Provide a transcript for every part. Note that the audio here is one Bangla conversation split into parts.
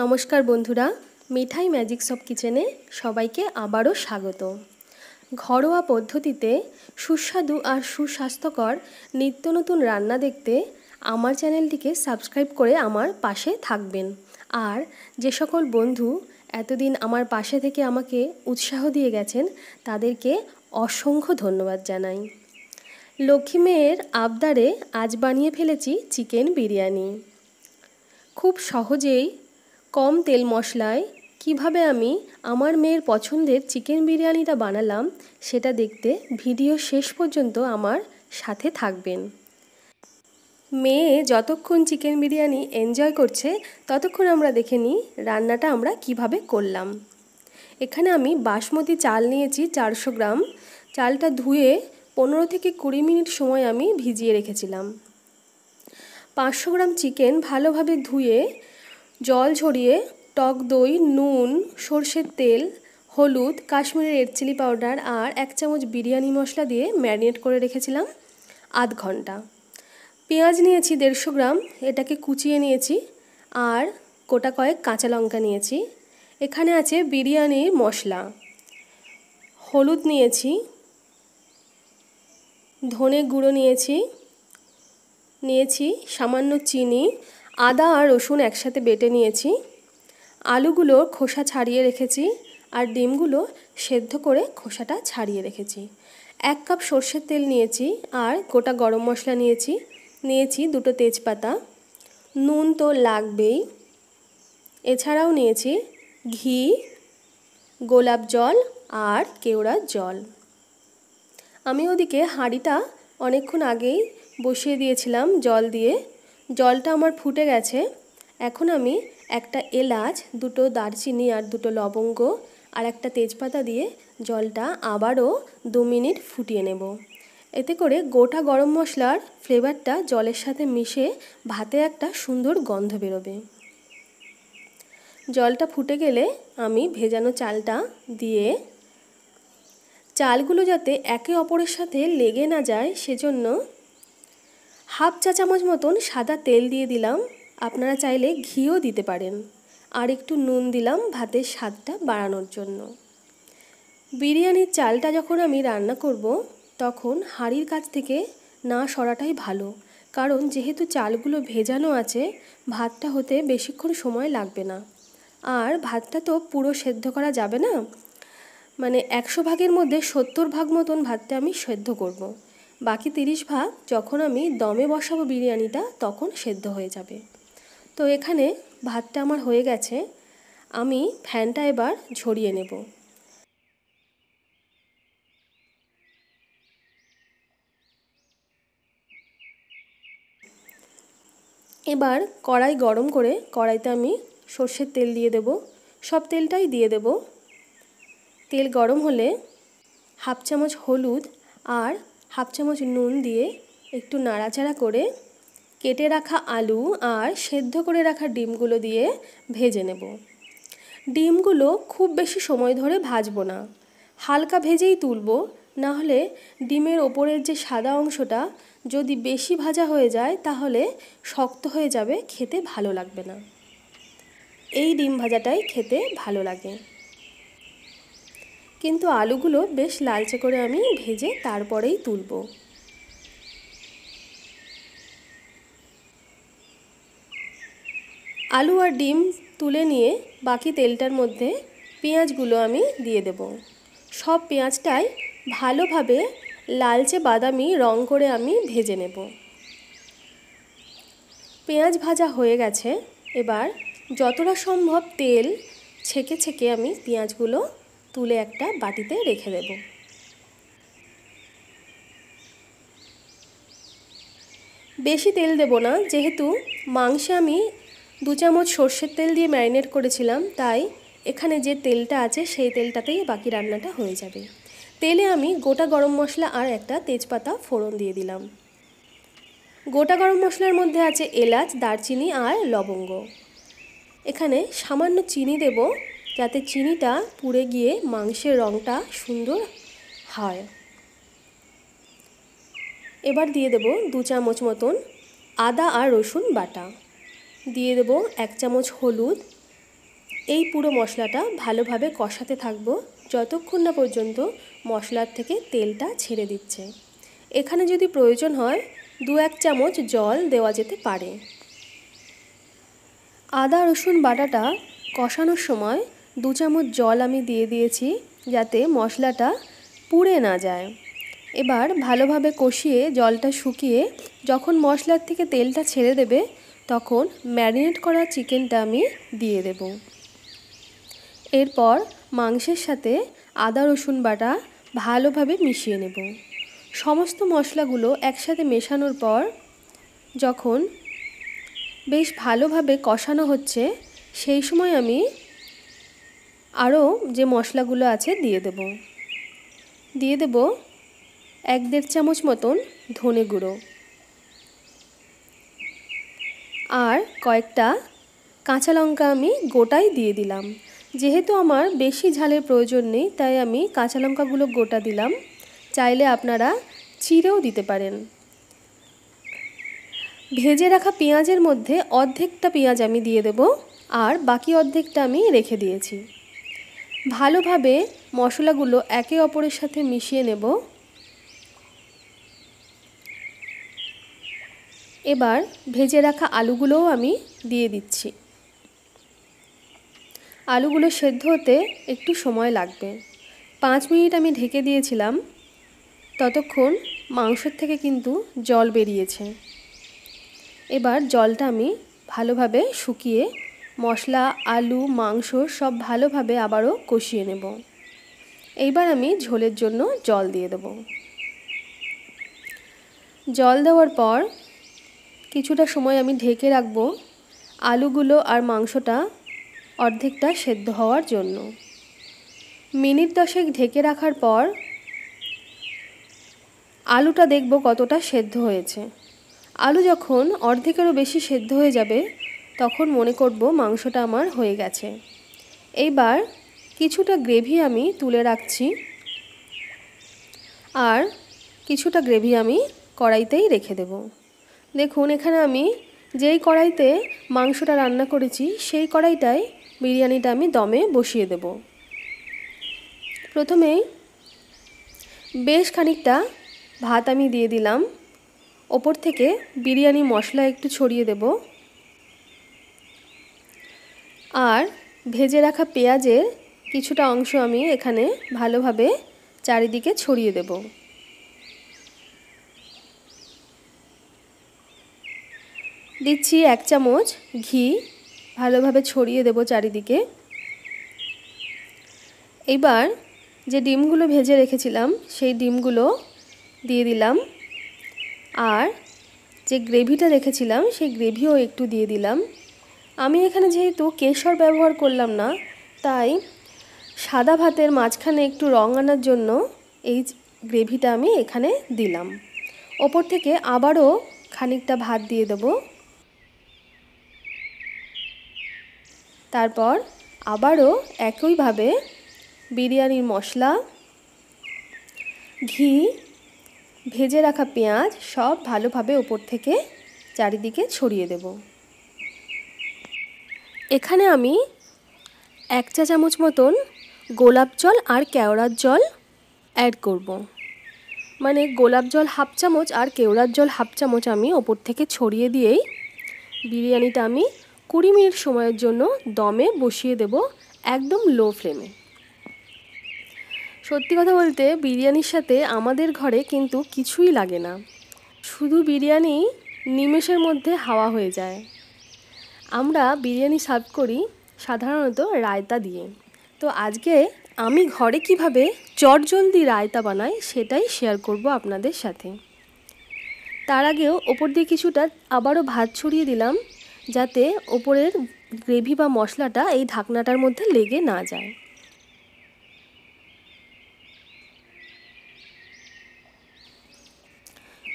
নমস্কার বন্ধুরা মিঠাই ম্যাজিক সব কিচেনে সবাইকে আবারও স্বাগত ঘরোয়া পদ্ধতিতে সুস্বাদু আর সুস্বাস্থ্যকর নিত্য নতুন রান্না দেখতে আমার চ্যানেলটিকে সাবস্ক্রাইব করে আমার পাশে থাকবেন আর যে সকল বন্ধু এতদিন আমার পাশে থেকে আমাকে উৎসাহ দিয়ে গেছেন তাদেরকে অসংখ্য ধন্যবাদ জানাই লক্ষ্মী মেয়ের আবদারে আজ বানিয়ে ফেলেছি চিকেন বিরিয়ানি খুব সহজেই কম তেল মশলায় কিভাবে আমি আমার মেয়ের পছন্দের চিকেন বিরিয়ানিটা বানালাম সেটা দেখতে ভিডিও শেষ পর্যন্ত আমার সাথে থাকবেন মেয়ে যতক্ষণ চিকেন বিরিয়ানি এনজয় করছে ততক্ষণ আমরা দেখে নিই রান্নাটা আমরা কিভাবে করলাম এখানে আমি বাসমতি চাল নিয়েছি চারশো গ্রাম চালটা ধুয়ে পনেরো থেকে কুড়ি মিনিট সময় আমি ভিজিয়ে রেখেছিলাম পাঁচশো গ্রাম চিকেন ভালোভাবে ধুয়ে জল ঝরিয়ে টক দই নুন সর্ষের তেল হলুদ কাশ্মীরের রেড চিলি পাউডার আর এক চামচ বিরিয়ানি মশলা দিয়ে ম্যারিনেট করে রেখেছিলাম আধ ঘন্টা পেঁয়াজ নিয়েছি দেড়শো গ্রাম এটাকে কুচিয়ে নিয়েছি আর গোটা কয়েক কাঁচা লঙ্কা নিয়েছি এখানে আছে বিরিয়ানির মশলা হলুদ নিয়েছি ধনে গুঁড়ো নিয়েছি নিয়েছি সামান্য চিনি আদা আর রসুন একসাথে বেটে নিয়েছি আলুগুলো খোসা ছাড়িয়ে রেখেছি আর ডিমগুলো সেদ্ধ করে খোসাটা ছাড়িয়ে রেখেছি এক কাপ সর্ষের তেল নিয়েছি আর গোটা গরম মশলা নিয়েছি নিয়েছি দুটো তেজপাতা নুন তো লাগবেই এছাড়াও নিয়েছি ঘি গোলাপ জল আর কেওড়া জল আমি ওদিকে হাঁড়িটা অনেকক্ষণ আগেই বসিয়ে দিয়েছিলাম জল দিয়ে জলটা আমার ফুটে গেছে এখন আমি একটা এলাচ দুটো দারচিনি আর দুটো লবঙ্গ আর একটা তেজপাতা দিয়ে জলটা আবারও দু মিনিট ফুটিয়ে নেব এতে করে গোটা গরম মশলার ফ্লেভারটা জলের সাথে মিশে ভাতে একটা সুন্দর গন্ধ বেরোবে জলটা ফুটে গেলে আমি ভেজানো চালটা দিয়ে চালগুলো যাতে একে অপরের সাথে লেগে না যায় সেজন্য হাফ চা চামচ মতন সাদা তেল দিয়ে দিলাম আপনারা চাইলে ঘিও দিতে পারেন আর একটু নুন দিলাম ভাতের স্বাদটা বাড়ানোর জন্য বিরিয়ানির চালটা যখন আমি রান্না করব তখন হাঁড়ির কাছ থেকে না সরাটাই ভালো কারণ যেহেতু চালগুলো ভেজানো আছে ভাতটা হতে বেশিক্ষণ সময় লাগবে না আর ভাতটা তো পুরো সেদ্ধ করা যাবে না মানে একশো ভাগের মধ্যে সত্তর ভাগ মতন ভাতটা আমি সেদ্ধ করব। বাকি তিরিশ ভাগ যখন আমি দমে বসাবো বিরিয়ানিটা তখন সেদ্ধ হয়ে যাবে তো এখানে ভাতটা আমার হয়ে গেছে আমি ফ্যানটা এবার ঝরিয়ে নেব এবার কড়াই গরম করে কড়াইতে আমি সর্ষের তেল দিয়ে দেব সব তেলটাই দিয়ে দেব তেল গরম হলে হাফ চামচ হলুদ আর হাফ চামচ নুন দিয়ে একটু নাড়াচাড়া করে কেটে রাখা আলু আর সেদ্ধ করে রাখা ডিমগুলো দিয়ে ভেজে নেব ডিমগুলো খুব বেশি সময় ধরে ভাজবো না হালকা ভেজেই তুলবো নাহলে ডিমের ওপরের যে সাদা অংশটা যদি বেশি ভাজা হয়ে যায় তাহলে শক্ত হয়ে যাবে খেতে ভালো লাগবে না এই ডিম ভাজাটাই খেতে ভালো লাগে কিন্তু আলুগুলো বেশ লালচে করে আমি ভেজে তারপরেই তুলব আলু আর ডিম তুলে নিয়ে বাকি তেলটার মধ্যে পেঁয়াজগুলো আমি দিয়ে দেব সব পেঁয়াজটাই ভালোভাবে লালচে বাদামি রং করে আমি ভেজে নেব পেঁয়াজ ভাজা হয়ে গেছে এবার যতটা সম্ভব তেল ছেঁকে ছেঁকে আমি পেঁয়াজগুলো তুলে একটা বাটিতে রেখে দেব বেশি তেল দেব না যেহেতু মাংসে আমি দু চামচ সর্ষের তেল দিয়ে ম্যারিনেট করেছিলাম তাই এখানে যে তেলটা আছে সেই তেলটাতেই বাকি রান্নাটা হয়ে যাবে তেলে আমি গোটা গরম মশলা আর একটা তেজপাতা ফোড়ন দিয়ে দিলাম গোটা গরম মশলার মধ্যে আছে এলাচ দারচিনি আর লবঙ্গ এখানে সামান্য চিনি দেব যাতে চিনিটা পুড়ে গিয়ে মাংসের রঙটা সুন্দর হয় এবার দিয়ে দেব দু চামচ মতন আদা আর রসুন বাটা দিয়ে দেব এক চামচ হলুদ এই পুরো মশলাটা ভালোভাবে কষাতে থাকব যতক্ষণ না পর্যন্ত মশলার থেকে তেলটা ছেড়ে দিচ্ছে এখানে যদি প্রয়োজন হয় দু এক চামচ জল দেওয়া যেতে পারে আদা রসুন বাটাটা কষানোর সময় দু চামচ জল আমি দিয়ে দিয়েছি যাতে মশলাটা পুড়ে না যায় এবার ভালোভাবে কষিয়ে জলটা শুকিয়ে যখন মশলার থেকে তেলটা ছেড়ে দেবে তখন ম্যারিনেট করা চিকেনটা আমি দিয়ে দেব এরপর মাংসের সাথে আদা রসুন বাটা ভালোভাবে মিশিয়ে নেব সমস্ত মশলাগুলো একসাথে মেশানোর পর যখন বেশ ভালোভাবে কষানো হচ্ছে সেই সময় আমি আরও যে মশলাগুলো আছে দিয়ে দেব দিয়ে দেব এক দেড় চামচ মতন ধনে গুঁড়ো আর কয়েকটা কাঁচা লঙ্কা আমি গোটাই দিয়ে দিলাম যেহেতু আমার বেশি ঝালের প্রয়োজন নেই তাই আমি কাঁচা লঙ্কাগুলো গোটা দিলাম চাইলে আপনারা চিরেও দিতে পারেন ভেজে রাখা পেঁয়াজের মধ্যে অর্ধেকটা পেঁয়াজ আমি দিয়ে দেব আর বাকি অর্ধেকটা আমি রেখে দিয়েছি ভালোভাবে মশলাগুলো একে অপরের সাথে মিশিয়ে নেব এবার ভেজে রাখা আলুগুলোও আমি দিয়ে দিচ্ছি আলুগুলো সেদ্ধ হতে একটু সময় লাগবে পাঁচ মিনিট আমি ঢেকে দিয়েছিলাম ততক্ষণ মাংসর থেকে কিন্তু জল বেরিয়েছে এবার জলটা আমি ভালোভাবে শুকিয়ে মশলা আলু মাংস সব ভালোভাবে আবারও কষিয়ে নেব এইবার আমি ঝোলের জন্য জল দিয়ে দেব জল দেওয়ার পর কিছুটা সময় আমি ঢেকে রাখব আলুগুলো আর মাংসটা অর্ধেকটা সেদ্ধ হওয়ার জন্য মিনিট দশেক ঢেকে রাখার পর আলুটা দেখব কতটা সেদ্ধ হয়েছে আলু যখন অর্ধেকেরও বেশি সেদ্ধ হয়ে যাবে তখন মনে করব মাংসটা আমার হয়ে গেছে এইবার কিছুটা গ্রেভি আমি তুলে রাখছি আর কিছুটা গ্রেভি আমি কড়াইতেই রেখে দেব দেখুন এখানে আমি যেই কড়াইতে মাংসটা রান্না করেছি সেই কড়াইটায় বিরিয়ানিটা আমি দমে বসিয়ে দেব প্রথমেই বেশ খানিকটা ভাত আমি দিয়ে দিলাম ওপর থেকে বিরিয়ানি মশলা একটু ছড়িয়ে দেবো আর ভেজে রাখা পেঁয়াজের কিছুটা অংশ আমি এখানে ভালোভাবে চারিদিকে ছড়িয়ে দেব দিচ্ছি এক চামচ ঘি ভালোভাবে ছড়িয়ে দেব চারিদিকে এবার যে ডিমগুলো ভেজে রেখেছিলাম সেই ডিমগুলো দিয়ে দিলাম আর যে গ্রেভিটা রেখেছিলাম সেই গ্রেভিও একটু দিয়ে দিলাম আমি এখানে যেহেতু কেশর ব্যবহার করলাম না তাই সাদা ভাতের মাঝখানে একটু রং আনার জন্য এই গ্রেভিটা আমি এখানে দিলাম ওপর থেকে আবারও খানিকটা ভাত দিয়ে দেব তারপর আবারও একইভাবে বিরিয়ানির মশলা ঘি ভেজে রাখা পেঁয়াজ সব ভালোভাবে ওপর থেকে চারিদিকে ছড়িয়ে দেবো এখানে আমি এক চা চামচ মতন গোলাপ জল আর কেওড়ার জল অ্যাড করব। মানে গোলাপ জল হাফ চামচ আর কেওড়ার জল হাফ চামচ আমি ওপর থেকে ছড়িয়ে দিয়েই বিরিয়ানিটা আমি কুড়ি মিনিট সময়ের জন্য দমে বসিয়ে দেব একদম লো ফ্লেমে সত্যি কথা বলতে বিরিয়ানির সাথে আমাদের ঘরে কিন্তু কিছুই লাগে না শুধু বিরিয়ানি নিমেষের মধ্যে হাওয়া হয়ে যায় আমরা বিরিয়ানি সার্ভ করি সাধারণত রায়তা দিয়ে তো আজকে আমি ঘরে কিভাবে চটজলদি রায়তা বানাই সেটাই শেয়ার করব আপনাদের সাথে তার আগেও ওপর দিয়ে কিছুটা আবারও ভাত ছড়িয়ে দিলাম যাতে ওপরের গ্রেভি বা মশলাটা এই ঢাকনাটার মধ্যে লেগে না যায়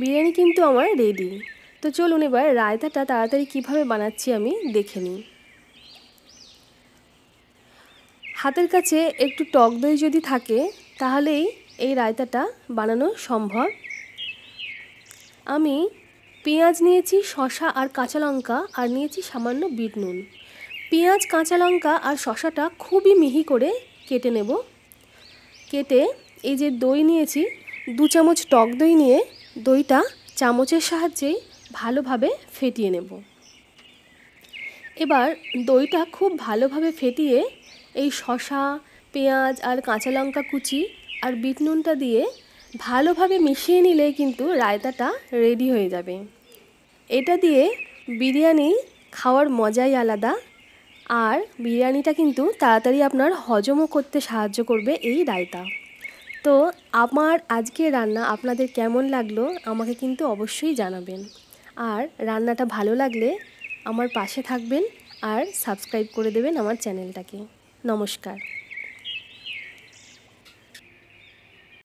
বিরিয়ানি কিন্তু আমার রেডি তো চলুন এবার রায়তাটা তাড়াতাড়ি কিভাবে বানাচ্ছি আমি দেখে নিই হাতের কাছে একটু টক দই যদি থাকে তাহলেই এই রায়তাটা বানানো সম্ভব আমি পেঁয়াজ নিয়েছি শশা আর কাঁচা লঙ্কা আর নিয়েছি সামান্য বিট নুন পেঁয়াজ কাঁচা লঙ্কা আর শশাটা খুবই মিহি করে কেটে নেব কেটে এই যে দই নিয়েছি দু চামচ টক দই নিয়ে দইটা চামচের সাহায্যেই ভালোভাবে ফেটিয়ে নেব এবার দইটা খুব ভালোভাবে ফেটিয়ে এই শশা পেঁয়াজ আর কাঁচা লঙ্কা কুচি আর বিট নুনটা দিয়ে ভালোভাবে মিশিয়ে নিলে কিন্তু রায়তাটা রেডি হয়ে যাবে এটা দিয়ে বিরিয়ানি খাওয়ার মজাই আলাদা আর বিরিয়ানিটা কিন্তু তাড়াতাড়ি আপনার হজমও করতে সাহায্য করবে এই রায়তা তো আমার আজকের রান্না আপনাদের কেমন লাগলো আমাকে কিন্তু অবশ্যই জানাবেন আর রান্নাটা ভালো লাগলে আমার পাশে থাকবেন আর সাবস্ক্রাইব করে দেবেন আমার চ্যানেলটাকে নমস্কার